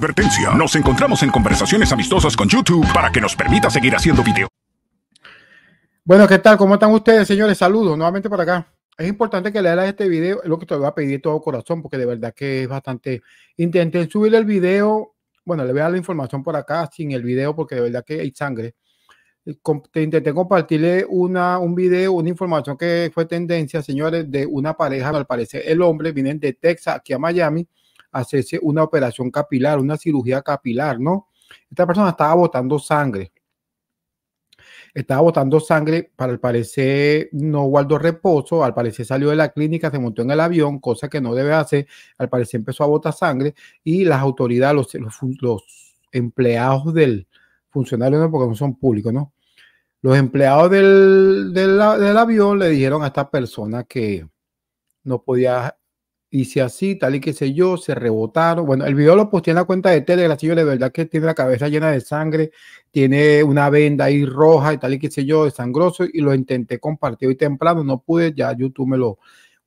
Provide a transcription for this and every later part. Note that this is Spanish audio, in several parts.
Advertencia, nos encontramos en conversaciones amistosas con YouTube para que nos permita seguir haciendo video. Bueno, ¿qué tal? ¿Cómo están ustedes, señores? Saludos nuevamente por acá. Es importante que le hagas este video, es lo que te voy a pedir de todo corazón, porque de verdad que es bastante... Intenté subir el video, bueno, le voy a dar la información por acá sin el video, porque de verdad que hay sangre. Te intenté compartirle una, un video, una información que fue tendencia, señores, de una pareja, al parecer el hombre, vienen de Texas aquí a Miami, hacerse una operación capilar, una cirugía capilar, ¿no? Esta persona estaba botando sangre. Estaba botando sangre, para el parecer no guardó reposo, al parecer salió de la clínica, se montó en el avión, cosa que no debe hacer, al parecer empezó a botar sangre y las autoridades, los, los, empleados del funcionario, ¿no? porque no son públicos, ¿no? Los empleados del avión le dijeron a esta persona que no podía y si así, tal y qué sé yo, se rebotaron. Bueno, el video lo en la cuenta de Telegram, yo de verdad que tiene la cabeza llena de sangre, tiene una venda ahí roja y tal y qué sé yo, de sangroso, y lo intenté compartir hoy temprano, no pude, ya YouTube me lo...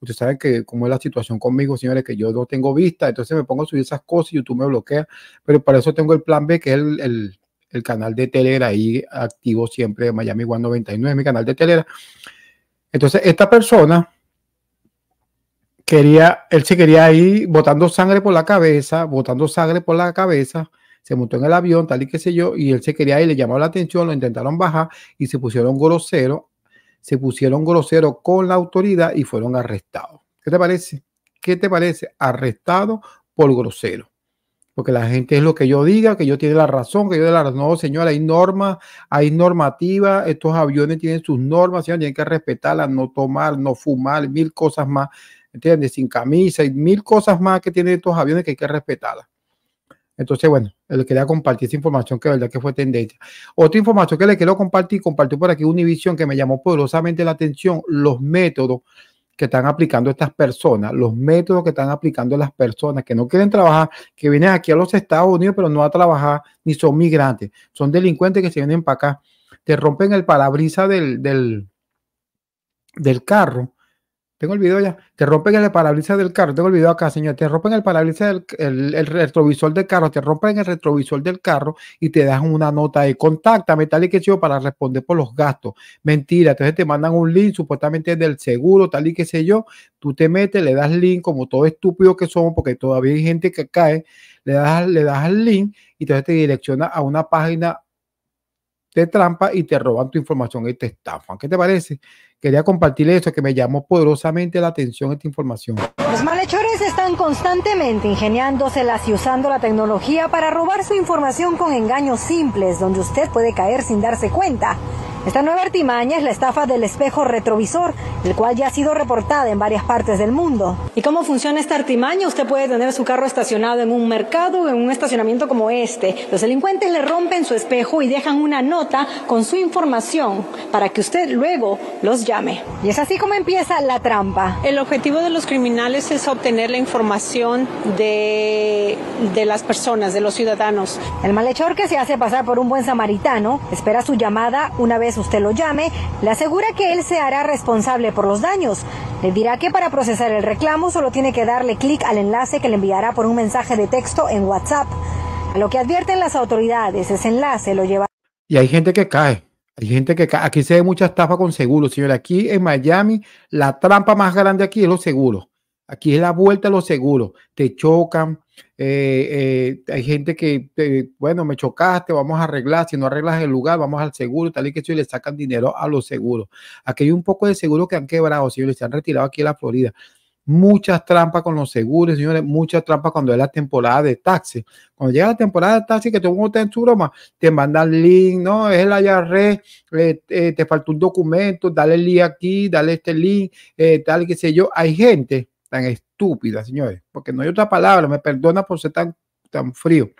Ustedes saben que como es la situación conmigo, señores, que yo no tengo vista, entonces me pongo a subir esas cosas y YouTube me bloquea, pero para eso tengo el plan B, que es el, canal de Telegram ahí activo siempre, de Miami One 99, mi canal de Telegram. Entonces, esta persona quería, él se quería ir botando sangre por la cabeza, botando sangre por la cabeza, se montó en el avión, tal y qué sé yo, y él se quería ir, le llamó la atención, lo intentaron bajar y se pusieron grosero, se pusieron grosero con la autoridad y fueron arrestados. ¿Qué te parece? ¿Qué te parece? Arrestado por grosero. Porque la gente es lo que yo diga, que yo tiene la razón, que yo de la razón. No, señora, hay normas, hay normativa, estos aviones tienen sus normas, señor, tienen que respetarlas, no tomar, no fumar, mil cosas más. ¿entiendes? Sin camisa y mil cosas más que tienen estos aviones que hay que respetarlas. Entonces, bueno, eh, le quería compartir esa información que verdad que fue tendencia. Otra información que le quiero compartir, compartió por aquí Univision que me llamó poderosamente la atención, los métodos que están aplicando estas personas, los métodos que están aplicando las personas que no quieren trabajar, que vienen aquí a los Estados Unidos, pero no a trabajar, ni son migrantes, son delincuentes que se vienen para acá, te rompen el parabrisa del, del carro tengo el video ya. Te rompen el parabrisas del carro. Tengo el video acá, señor. Te rompen el parabrisas del el, retrovisor del carro. Te rompen el retrovisor del carro y te das una nota de contáctame tal y que yo para responder por los gastos. Mentira. Entonces te mandan un link supuestamente del seguro, tal y que sé yo. Tú te metes, le das link como todo estúpido que somos porque todavía hay gente que cae. Le das, le das el link y entonces te direcciona a una página te trampa y te roban tu información y te estafan. ¿Qué te parece? Quería compartirle eso que me llamó poderosamente la atención esta información. Los malhechores están constantemente ingeniándoselas y usando la tecnología para robar su información con engaños simples donde usted puede caer sin darse cuenta. Esta nueva artimaña es la estafa del espejo retrovisor, el cual ya ha sido reportada en varias partes del mundo. ¿Y cómo funciona esta artimaña? Usted puede tener su carro estacionado en un mercado o en un estacionamiento como este. Los delincuentes le rompen su espejo y dejan una nota con su información para que usted luego los llame. Y es así como empieza la trampa. El objetivo de los criminales es obtener la información de, de las personas, de los ciudadanos. El malhechor que se hace pasar por un buen samaritano espera su llamada una vez usted lo llame, le asegura que él se hará responsable por los daños. Le dirá que para procesar el reclamo solo tiene que darle clic al enlace que le enviará por un mensaje de texto en WhatsApp. A lo que advierten las autoridades, ese enlace lo lleva. Y hay gente que cae. Hay gente que cae. Aquí se ve mucha estafa con seguros, señores, Aquí en Miami, la trampa más grande aquí es los seguros. Aquí es la vuelta a los seguros. Te chocan. Eh, eh, hay gente que, bueno, me chocaste, vamos a arreglar. Si no arreglas el lugar, vamos al seguro, tal y que eso, y le sacan dinero a los seguros. Aquí hay un poco de seguro que han quebrado, señores, se han retirado aquí en la Florida. Muchas trampas con los seguros, señores, muchas trampas cuando es la temporada de taxi. Cuando llega la temporada de taxi, que todo el mundo está en su broma, te mandan link, no, es el IRS, e, eh, te faltó un documento, dale el link aquí, dale este link, tal, y que sé yo. Hay gente tan estúpida, señores, porque no hay otra palabra, me perdona por ser tan, tan frío,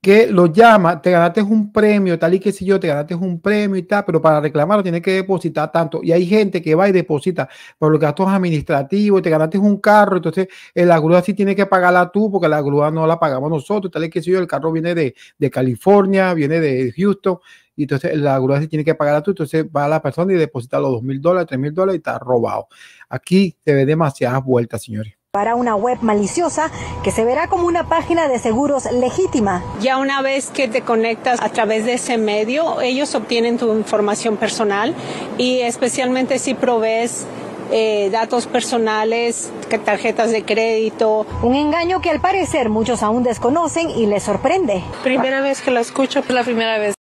que lo llama, te ganaste un premio, tal y que si yo, te ganaste un premio y tal, pero para reclamarlo tiene que depositar tanto. Y hay gente que va y deposita por los gastos administrativos, te ganaste un carro, entonces eh, la grúa sí tiene que pagarla tú, porque la grúa no la pagamos nosotros, tal y que si yo, el carro viene de, de California, viene de Houston, y entonces la grúa tiene que pagar a tú, entonces va a la persona y deposita los dos mil dólares, tres mil dólares y está robado. Aquí se ve demasiadas vueltas, señores para una web maliciosa que se verá como una página de seguros legítima. Ya una vez que te conectas a través de ese medio, ellos obtienen tu información personal y especialmente si provees eh, datos personales, tarjetas de crédito. Un engaño que al parecer muchos aún desconocen y les sorprende. Primera vez que lo escucho, la primera vez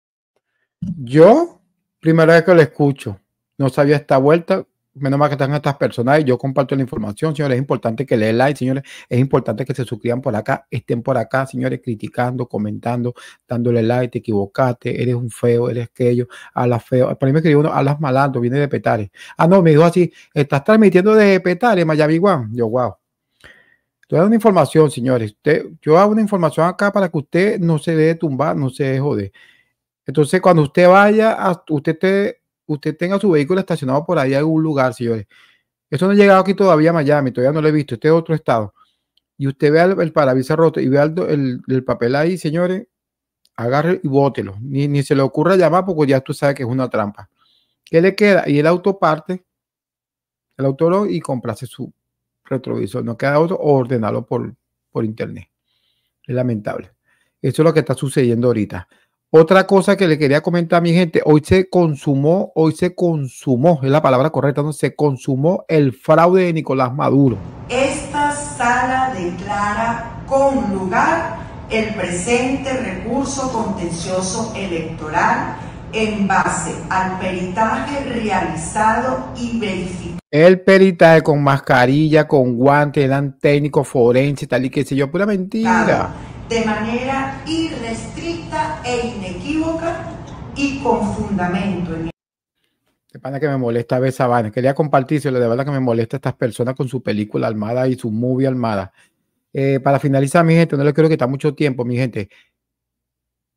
yo, primera vez que lo escucho, no sabía esta vuelta. Menos mal que están estas personas y yo comparto la información, señores. Es importante que le den like, señores. Es importante que se suscriban por acá, estén por acá, señores, criticando, comentando, dándole like. Te equivocaste, eres un feo, eres aquello, a las feo. Para mí me escribió uno, a las malandro, viene de Petare. Ah, no, me dijo así, estás transmitiendo de Petare, Miami One. Yo, wow. Yo una información, señores. yo hago una información acá para que usted no se dé tumbar, no se deje joder. Entonces, cuando usted vaya, usted, usted tenga su vehículo estacionado por ahí en algún lugar, señores. Eso no ha llegado aquí todavía a Miami, todavía no lo he visto, este es otro estado. Y usted ve el, el roto y ve el, papel ahí, señores, agarre y bótelo. Ni, ni se le ocurra llamar porque ya tú sabes que es una trampa. ¿Qué le queda? Y el auto parte, el lo y comprase su retrovisor. No queda otro o ordenarlo por, por internet. Es lamentable. Eso es lo que está sucediendo ahorita. Otra cosa que le quería comentar a mi gente, hoy se consumó, hoy se consumó, es la palabra correcta, ¿no? se consumó el fraude de Nicolás Maduro. Esta sala declara con lugar el presente recurso contencioso electoral en base al peritaje realizado y verificado. El peritaje con mascarilla, con guantes, eran técnicos forenses, tal y qué sé yo, pura mentira de manera irrestricta e inequívoca y con fundamento. De pana que me molesta ver Sabana. Quería compartírselo, de verdad que me molesta a estas personas con su película armada y su movie armada. Eh, para finalizar, mi gente, no le quiero quitar mucho tiempo, mi gente.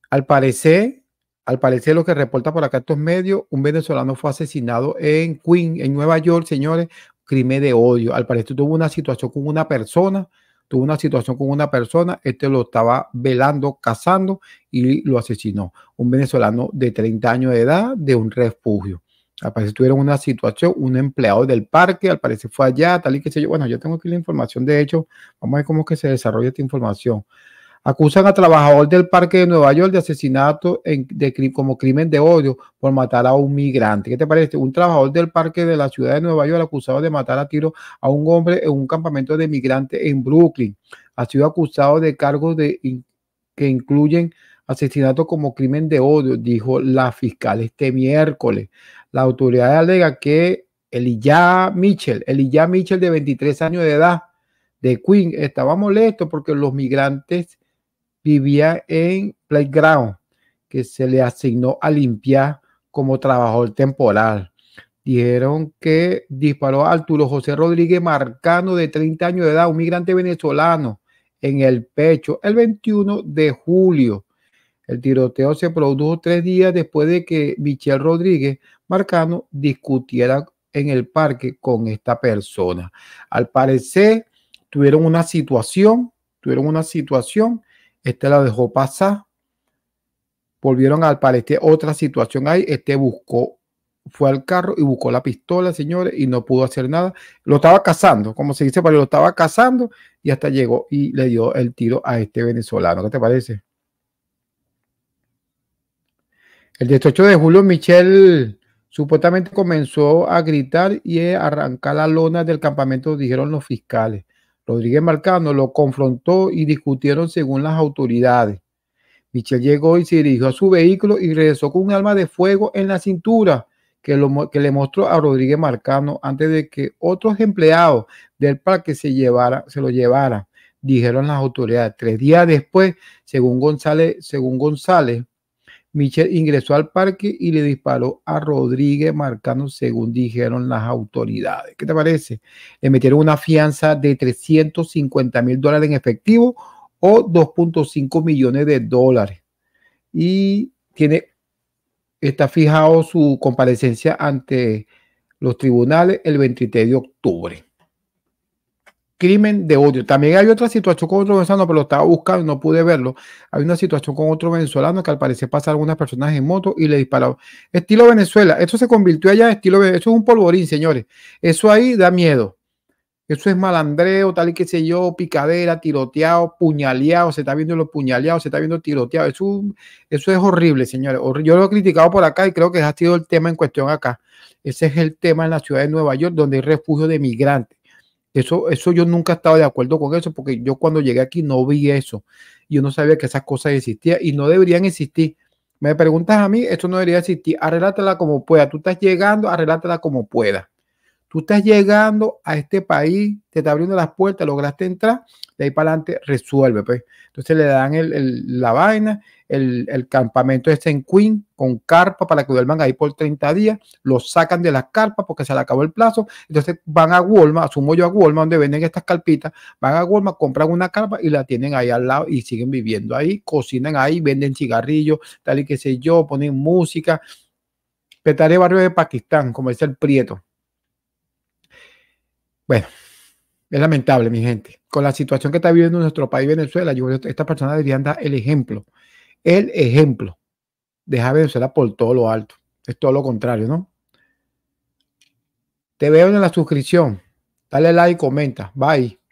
Al parecer, al parecer lo que reporta por acá estos medios, un venezolano fue asesinado en Queen, en Nueva York, señores, crimen de odio. Al parecer tuvo una situación con una persona tuvo una situación con una persona, este lo estaba velando, cazando y lo asesinó. Un venezolano de 30 años de edad de un refugio. Al parecer tuvieron una situación, un empleado del parque, al parecer fue allá, tal y que sé yo. Bueno, yo tengo aquí la información, de hecho, vamos a ver cómo que se desarrolla esta información. Acusan a trabajador del Parque de Nueva York de asesinato en, de, como crimen de odio por matar a un migrante. ¿Qué te parece? Un trabajador del Parque de la Ciudad de Nueva York acusado de matar a tiro a un hombre en un campamento de migrantes en Brooklyn. Ha sido acusado de cargos de, que incluyen asesinato como crimen de odio, dijo la fiscal este miércoles. La autoridad alega que Elijah Mitchell, Elijah Mitchell de 23 años de edad, de Queen, estaba molesto porque los migrantes vivía en Playground, que se le asignó a limpiar como trabajador temporal. Dijeron que disparó a Arturo José Rodríguez Marcano, de 30 años de edad, un migrante venezolano, en el pecho el 21 de julio. El tiroteo se produjo tres días después de que Michel Rodríguez Marcano discutiera en el parque con esta persona. Al parecer, tuvieron una situación, tuvieron una situación este la dejó pasar. Volvieron al parecer este, Otra situación ahí. Este buscó, fue al carro y buscó la pistola, señores, y no pudo hacer nada. Lo estaba cazando, como se dice, pero lo estaba cazando y hasta llegó y le dio el tiro a este venezolano. ¿Qué te parece? El 18 de julio, Michel supuestamente comenzó a gritar y arrancar la lona del campamento, dijeron los fiscales. Rodríguez Marcano lo confrontó y discutieron según las autoridades. Michel llegó y se dirigió a su vehículo y regresó con un arma de fuego en la cintura que, le mostró a Rodríguez Marcano antes de que otros empleados del parque se, llevara, se lo llevara, dijeron las autoridades. Tres días después, según González, según González, Michel ingresó al parque y le disparó a Rodríguez Marcano, según dijeron las autoridades. ¿Qué te parece? Le metieron una fianza de 350 mil dólares en efectivo o 2.5 millones de dólares. Y tiene, está fijado su comparecencia ante los tribunales el 23 de octubre crimen de odio. También hay otra situación con otro venezolano, pero lo estaba buscando y no pude verlo. Hay una situación con otro venezolano que al parecer pasa algunas personas en moto y le dispararon. Estilo Venezuela, esto se convirtió allá estilo Venezuela. Eso es un polvorín, señores. Eso ahí da miedo. Eso es malandreo, tal y qué sé yo, picadera, tiroteado, puñaleado, se está viendo los puñaleados, se está viendo tiroteado. Eso, eso es horrible, señores. Yo lo he criticado por acá y creo que ha sido el tema en cuestión acá. Ese es el tema en la ciudad de Nueva York, donde hay refugio de migrantes eso, eso yo nunca estaba de acuerdo con eso, porque yo cuando llegué aquí no vi eso. Yo no sabía que esas cosas existían y no deberían existir. Me preguntas a mí, esto no debería existir. Arrélátela como pueda. Tú estás llegando, arrélátela como pueda. Tú estás llegando a este país, te está abriendo las puertas, lograste entrar, de ahí para adelante resuelve. Pues. Entonces le dan la vaina el, campamento este en Queen con carpa para que duerman ahí por 30 días, los sacan de las carpas porque se le acabó el plazo, entonces van a Walmart, asumo yo a Walmart donde venden estas carpitas, van a Walmart, compran una carpa y la tienen ahí al lado y siguen viviendo ahí, cocinan ahí, venden cigarrillos, tal y qué sé yo, ponen música. Petare Barrio de Pakistán, como dice el Prieto. Bueno, es lamentable, mi gente. Con la situación que está viviendo nuestro país, Venezuela, yo, estas personas deberían dar el ejemplo el ejemplo. Deja Venezuela por todo lo alto. Es todo lo contrario, ¿no? Te veo en la suscripción. Dale like, comenta. Bye.